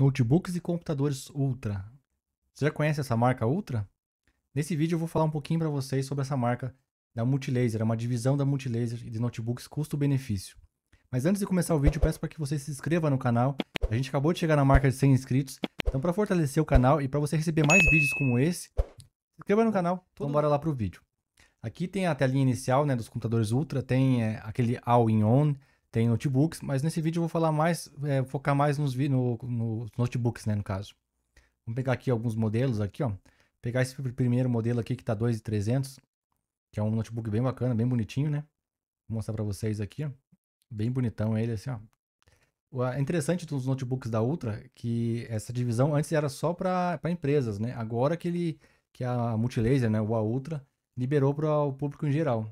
notebooks e computadores Ultra. Você já conhece essa marca Ultra? Nesse vídeo eu vou falar um pouquinho para vocês sobre essa marca da Multilaser, é uma divisão da Multilaser e de notebooks custo-benefício. Mas antes de começar o vídeo, peço para que você se inscreva no canal. A gente acabou de chegar na marca de 100 inscritos, então para fortalecer o canal e para você receber mais vídeos como esse, se inscreva no canal. Todo... Então bora lá pro vídeo. Aqui tem a telinha inicial né, dos computadores Ultra, tem é, aquele All-in-On, tem notebooks, mas nesse vídeo eu vou falar mais, é, focar mais nos, no, nos notebooks, né, no caso. Vamos pegar aqui alguns modelos aqui, ó. Pegar esse primeiro modelo aqui que tá 2,300, que é um notebook bem bacana, bem bonitinho, né? Vou mostrar para vocês aqui, ó. Bem bonitão ele, assim, ó. É interessante dos notebooks da Ultra que essa divisão antes era só para empresas, né? Agora que ele que a Multilaser, né, o a Ultra liberou para o público em geral.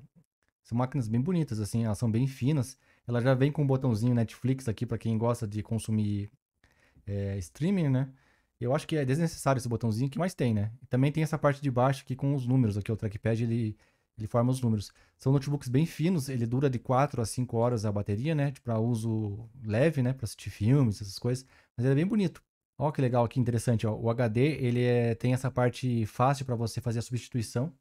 São máquinas bem bonitas assim, elas são bem finas ela já vem com um botãozinho Netflix aqui para quem gosta de consumir é, streaming, né? Eu acho que é desnecessário esse botãozinho que mais tem, né? E também tem essa parte de baixo aqui com os números, aqui o trackpad ele, ele forma os números. São notebooks bem finos, ele dura de 4 a 5 horas a bateria, né? Para tipo, uso leve, né? Para assistir filmes, essas coisas. Mas ele é bem bonito. Ó, que legal, que interessante. Ó. O HD ele é, tem essa parte fácil para você fazer a substituição.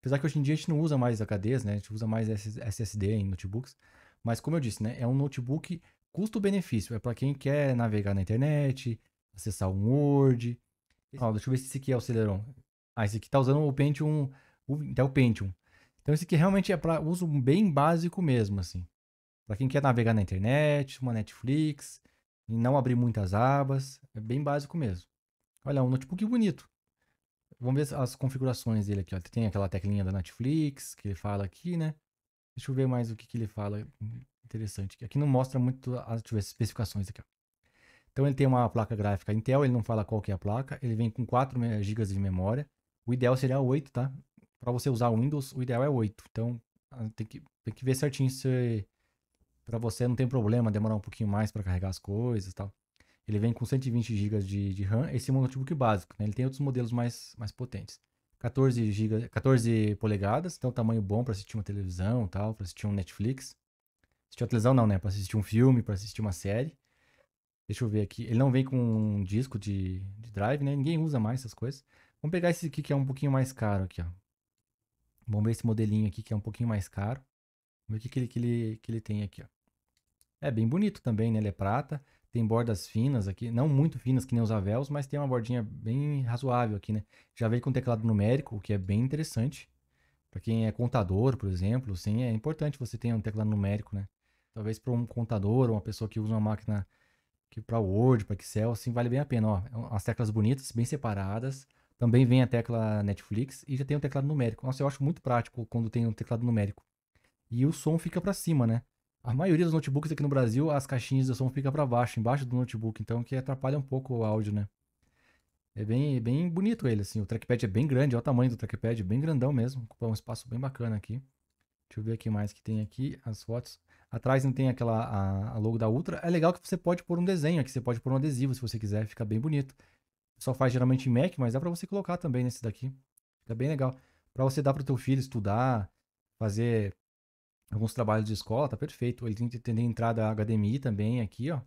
Apesar que hoje em dia a gente não usa mais HDs, né? A gente usa mais SSD em notebooks. Mas como eu disse, né, é um notebook custo-benefício. É para quem quer navegar na internet, acessar um Word. Ó, deixa eu ver se esse aqui é o Celeron. Ah, esse aqui tá usando o Pentium, o Intel é Pentium. Então esse aqui realmente é para uso bem básico mesmo, assim. Para quem quer navegar na internet, uma Netflix, e não abrir muitas abas, é bem básico mesmo. Olha, um notebook bonito. Vamos ver as configurações dele aqui. Ó. Tem aquela teclinha da Netflix que ele fala aqui, né? Deixa eu ver mais o que, que ele fala. Interessante. Aqui não mostra muito as, especificações aqui. Então ele tem uma placa gráfica Intel, ele não fala qual que é a placa. Ele vem com 4 GB de memória. O ideal seria 8, tá? Para você usar o Windows, o ideal é 8. Então tem que, tem que ver certinho se para você não tem problema demorar um pouquinho mais para carregar as coisas e tal. Ele vem com 120 GB de, de RAM, esse é um notebook básico, né? Ele tem outros modelos mais, mais potentes. 14, giga, 14 polegadas, então tamanho bom para assistir uma televisão tal, para assistir um Netflix. Assistir uma televisão não, né? Para assistir um filme, para assistir uma série. Deixa eu ver aqui. Ele não vem com um disco de, de, drive, né? Ninguém usa mais essas coisas. Vamos pegar esse aqui que é um pouquinho mais caro aqui, ó. Vamos ver esse modelinho aqui que é um pouquinho mais caro. Vamos ver o que, que, ele, que, ele, que ele tem aqui, ó. É bem bonito também, né? Ele é prata tem bordas finas aqui, não muito finas que nem os Avels, mas tem uma bordinha bem razoável aqui, né? Já veio com teclado numérico, o que é bem interessante. Para quem é contador, por exemplo, sim, é importante você ter um teclado numérico, né? Talvez para um contador ou uma pessoa que usa uma máquina que para Word, para Excel, assim, vale bem a pena, ó. É as teclas bonitas, bem separadas. Também vem a tecla Netflix e já tem um teclado numérico. Nossa, eu acho muito prático quando tem um teclado numérico. E o som fica para cima, né? A maioria dos notebooks aqui no Brasil, as caixinhas de som fica para baixo, embaixo do notebook, então que atrapalha um pouco o áudio, né? É bem, bem bonito ele, assim. O trackpad é bem grande, olha o tamanho do trackpad, bem grandão mesmo. Ocupa um espaço bem bacana aqui. Deixa eu ver aqui mais que tem aqui, as fotos. Atrás não tem aquela a, a logo da Ultra. É legal que você pode pôr um desenho aqui, você pode pôr um adesivo se você quiser, fica bem bonito. Só faz geralmente em Mac, mas dá para você colocar também nesse daqui. Fica bem legal. Para você dar para o teu filho estudar, fazer alguns trabalhos de escola, tá perfeito. Ele tem, a entrada HDMI também aqui, ó.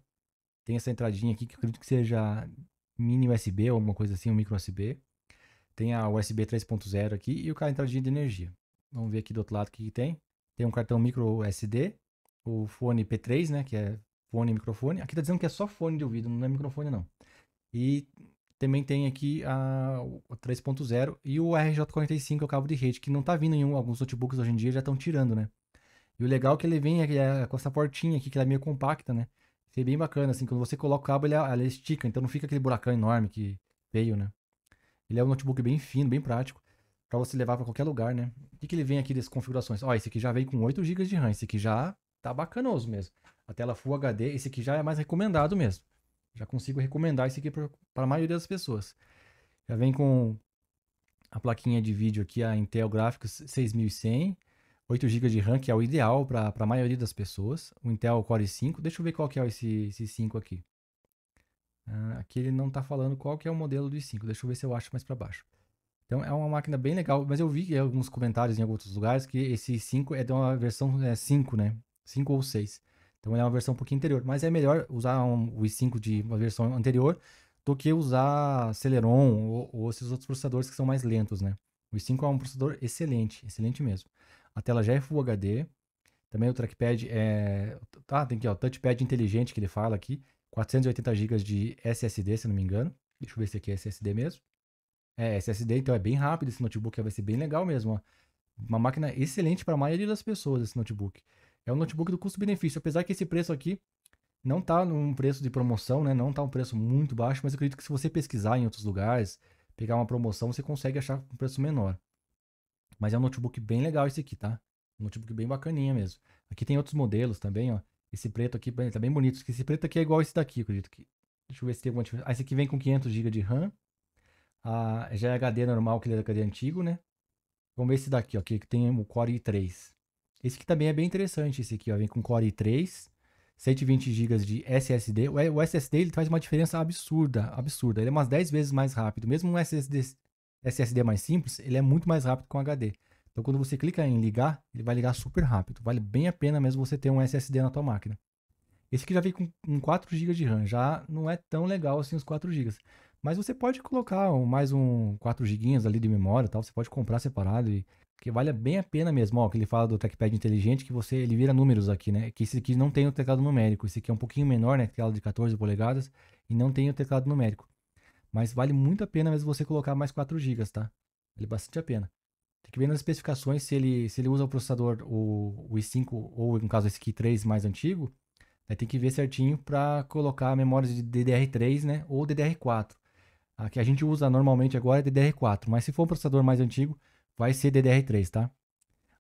Tem essa entradinha aqui que eu acredito que seja mini USB ou alguma coisa assim, um micro USB. Tem a USB 3.0 aqui e o cara entradinha de energia. Vamos ver aqui do outro lado o que, que tem. Tem um cartão micro SD, o fone P3, né, que é fone e microfone. Aqui tá dizendo que é só fone de ouvido, não é microfone não. E também tem aqui a 3.0 e o RJ45, é o cabo de rede, que não tá vindo em alguns notebooks hoje em dia, já estão tirando, né? E o legal é que ele vem é, com essa portinha aqui, que ela é meio compacta, né? é bem bacana, assim, quando você coloca o cabo, ele, ela estica, então não fica aquele buracão enorme que veio, né? Ele é um notebook bem fino, bem prático, para você levar para qualquer lugar, né? O que, que ele vem aqui dessas configurações? Ó, esse aqui já vem com 8 GB de RAM, esse aqui já tá bacanoso mesmo. A tela Full HD, esse aqui já é mais recomendado mesmo. Já consigo recomendar esse aqui para a maioria das pessoas. Já vem com a plaquinha de vídeo aqui, a Intel Graphics 6100, 8 GB de RAM, que é o ideal para a maioria das pessoas. O Intel Core i5. Deixa eu ver qual que é esse, esse 5 aqui. Ah, aqui ele não está falando qual que é o modelo do i5. Deixa eu ver se eu acho mais para baixo. Então é uma máquina bem legal, mas eu vi alguns comentários em alguns lugares que esse 5 é de uma versão é, 5, né? 5 ou 6. Então é uma versão um pouquinho anterior, mas é melhor usar um, o i5 de uma versão anterior do que usar Celeron ou, ou esses outros processadores que são mais lentos, né? O i5 é um processador excelente, excelente mesmo. A tela já é Full HD. Também o trackpad é. Ah, tem aqui, ó. Touchpad inteligente que ele fala aqui. 480 GB de SSD, se não me engano. Deixa eu ver se aqui é SSD mesmo. É SSD, então é bem rápido esse notebook, vai ser bem legal mesmo. Ó. Uma máquina excelente para a maioria das pessoas esse notebook. É um notebook do custo-benefício, apesar que esse preço aqui não tá num preço de promoção, né? Não tá um preço muito baixo, mas eu acredito que se você pesquisar em outros lugares, pegar uma promoção, você consegue achar um preço menor. Mas é um notebook bem legal esse aqui, tá? Um notebook bem bacaninha mesmo. Aqui tem outros modelos também, ó. Esse preto aqui tá bem bonito. Esse preto aqui é igual esse daqui, acredito que. Deixa eu ver se tem alguma diferença. Ah, esse aqui vem com 500 GB de RAM. Ah, já é HD normal, que ele é HD antigo, né? Vamos ver esse daqui, ó, que tem o Core i3. Esse aqui também é bem interessante, esse aqui, ó, vem com Core i3, 120 GB de SSD. O SSD, ele faz uma diferença absurda, absurda. Ele é umas 10 vezes mais rápido, mesmo um SSD, SSD mais simples, ele é muito mais rápido que um HD. Então quando você clica em ligar, ele vai ligar super rápido. Vale bem a pena mesmo você ter um SSD na tua máquina. Esse aqui já vem com, com 4 GB de RAM, já não é tão legal assim os 4 GB. Mas você pode colocar mais um 4 GB ali de memória, tal, você pode comprar separado e que vale bem a pena mesmo, ó, que ele fala do trackpad inteligente que você ele vira números aqui, né? Que esse aqui não tem o teclado numérico, esse aqui é um pouquinho menor, né, teclado de 14 polegadas e não tem o teclado numérico. Mas vale muito a pena mesmo você colocar mais 4 GB, tá? Vale bastante a pena. Tem que ver nas especificações se ele, se ele usa o processador o, o i5 ou, no caso, esse i 3 mais antigo. Né? Tem que ver certinho para colocar memórias de DDR3 né? ou DDR4. A que a gente usa normalmente agora é DDR4, mas se for um processador mais antigo, vai ser DDR3, tá?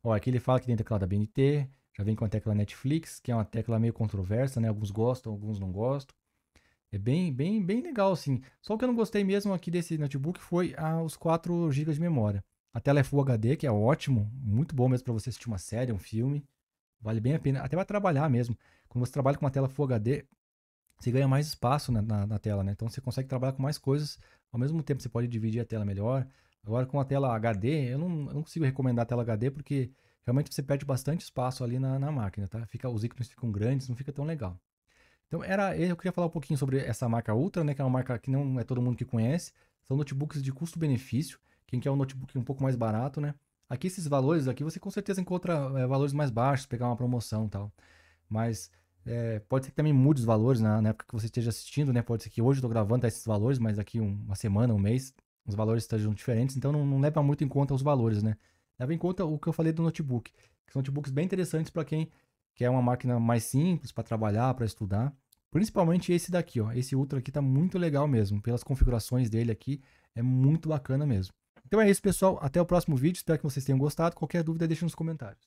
Ó, aqui ele fala que tem tecla da BNT, já vem com a tecla Netflix, que é uma tecla meio controversa, né? Alguns gostam, alguns não gostam. É bem, bem, bem legal, assim. Só que eu não gostei mesmo aqui desse notebook foi ah, os 4 GB de memória. A tela é Full HD, que é ótimo, muito bom mesmo para você assistir uma série, um filme. Vale bem a pena, até para trabalhar mesmo. Quando você trabalha com uma tela Full HD, você ganha mais espaço na, na, na, tela, né? Então você consegue trabalhar com mais coisas ao mesmo tempo. Você pode dividir a tela melhor. Agora com a tela HD, eu não, eu não consigo recomendar a tela HD porque realmente você perde bastante espaço ali na, na máquina, tá? Fica, os ícones ficam grandes, não fica tão legal. Então era, eu queria falar um pouquinho sobre essa marca Ultra, né, que é uma marca que não é todo mundo que conhece. São notebooks de custo-benefício, quem quer um notebook um pouco mais barato, né? Aqui esses valores aqui você com certeza encontra é, valores mais baixos, pegar uma promoção, e tal. Mas é, pode ser que também mude os valores na, na, época que você esteja assistindo, né? Pode ser que hoje eu estou gravando tá, esses valores, mas daqui um, uma semana, um mês, os valores estejam diferentes, então não, não leva muito em conta os valores, né? Leva em conta o que eu falei do notebook, que são notebooks bem interessantes para quem quer uma máquina mais simples para trabalhar, para estudar. Principalmente esse daqui, ó. Esse Ultra aqui tá muito legal mesmo. Pelas configurações dele aqui, é muito bacana mesmo. Então é isso, pessoal. Até o próximo vídeo. Espero que vocês tenham gostado. Qualquer dúvida, deixa nos comentários.